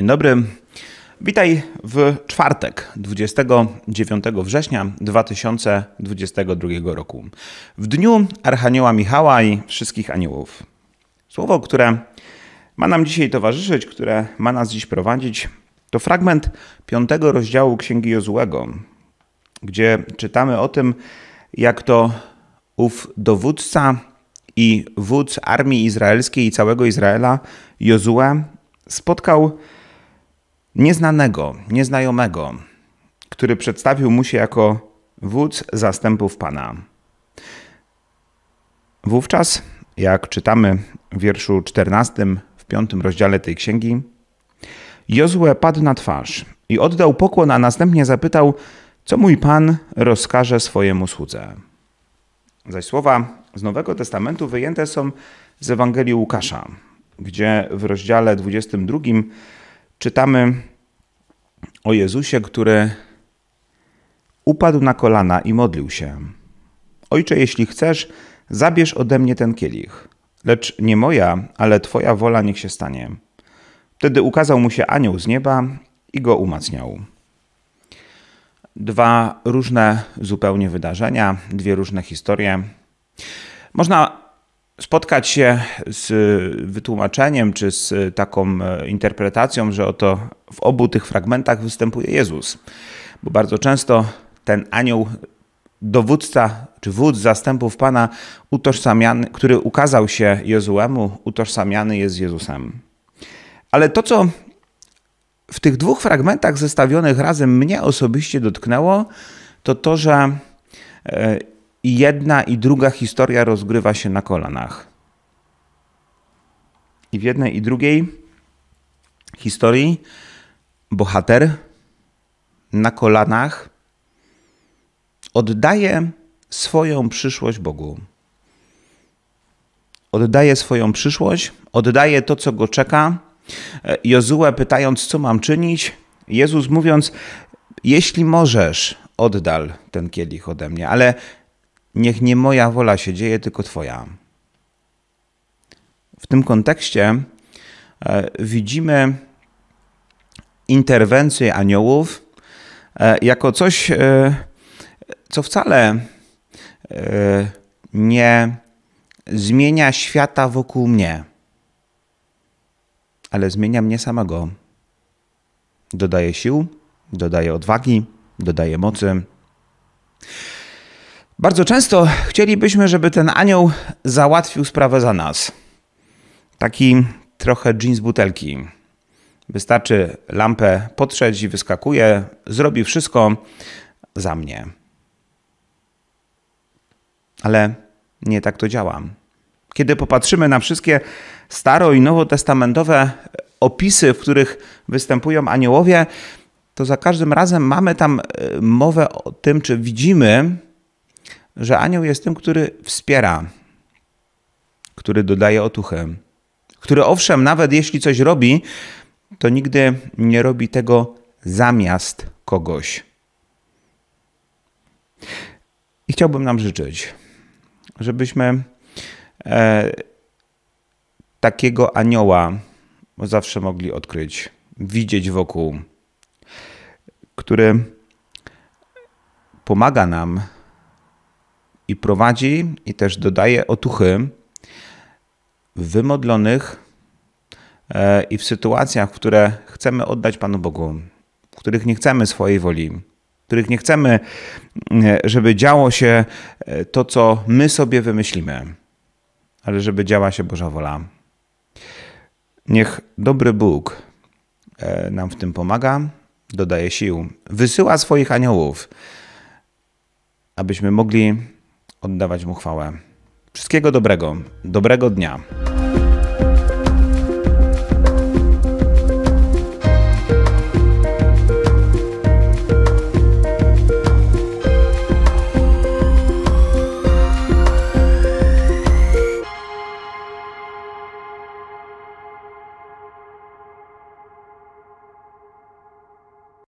Dzień dobry. Witaj w czwartek, 29 września 2022 roku, w dniu Archanioła Michała i wszystkich aniołów. Słowo, które ma nam dzisiaj towarzyszyć, które ma nas dziś prowadzić, to fragment piątego rozdziału Księgi Jozłego, gdzie czytamy o tym, jak to ów dowódca i wódz armii izraelskiej i całego Izraela, Jozue, spotkał nieznanego, nieznajomego, który przedstawił mu się jako wódz zastępów Pana. Wówczas, jak czytamy w wierszu 14 w piątym rozdziale tej księgi, Jozue padł na twarz i oddał pokłon, a następnie zapytał, co mój Pan rozkaże swojemu słudze. Zaś słowa z Nowego Testamentu wyjęte są z Ewangelii Łukasza, gdzie w rozdziale 22 czytamy o Jezusie, który upadł na kolana i modlił się. Ojcze, jeśli chcesz, zabierz ode mnie ten kielich, lecz nie moja, ale Twoja wola niech się stanie. Wtedy ukazał mu się anioł z nieba i go umacniał. Dwa różne zupełnie wydarzenia, dwie różne historie. Można spotkać się z wytłumaczeniem czy z taką e, interpretacją, że oto w obu tych fragmentach występuje Jezus. Bo bardzo często ten anioł dowódca czy wódz zastępów Pana, utożsamiany, który ukazał się Jezuemu, utożsamiany jest z Jezusem. Ale to, co w tych dwóch fragmentach zestawionych razem mnie osobiście dotknęło, to to, że e, i jedna i druga historia rozgrywa się na kolanach. I w jednej i drugiej historii bohater na kolanach oddaje swoją przyszłość Bogu. Oddaje swoją przyszłość, oddaje to, co go czeka. Jozue pytając, co mam czynić, Jezus mówiąc, jeśli możesz, oddal ten kielich ode mnie, ale Niech nie moja wola się dzieje, tylko Twoja. W tym kontekście e, widzimy interwencję aniołów e, jako coś, e, co wcale nie zmienia świata wokół mnie, ale zmienia mnie samego. Dodaje sił, dodaje odwagi, dodaje mocy, bardzo często chcielibyśmy, żeby ten anioł załatwił sprawę za nas. Taki trochę dżin z butelki. Wystarczy lampę potrzeć i wyskakuje, zrobi wszystko za mnie. Ale nie tak to działa. Kiedy popatrzymy na wszystkie staro- i nowotestamentowe opisy, w których występują aniołowie, to za każdym razem mamy tam e, mowę o tym, czy widzimy, że anioł jest tym, który wspiera, który dodaje otuchę, który owszem, nawet jeśli coś robi, to nigdy nie robi tego zamiast kogoś. I chciałbym nam życzyć, żebyśmy e, takiego anioła zawsze mogli odkryć, widzieć wokół, który pomaga nam i prowadzi i też dodaje otuchy wymodlonych e, i w sytuacjach, które chcemy oddać Panu Bogu, w których nie chcemy swojej woli, w których nie chcemy, mm, e, żeby działo się e, to, co my sobie wymyślimy, ale żeby działa się Boża wola. Niech dobry Bóg nam w tym pomaga, dodaje sił, wysyła swoich aniołów, abyśmy mogli oddawać mu chwałę. Wszystkiego dobrego, dobrego dnia.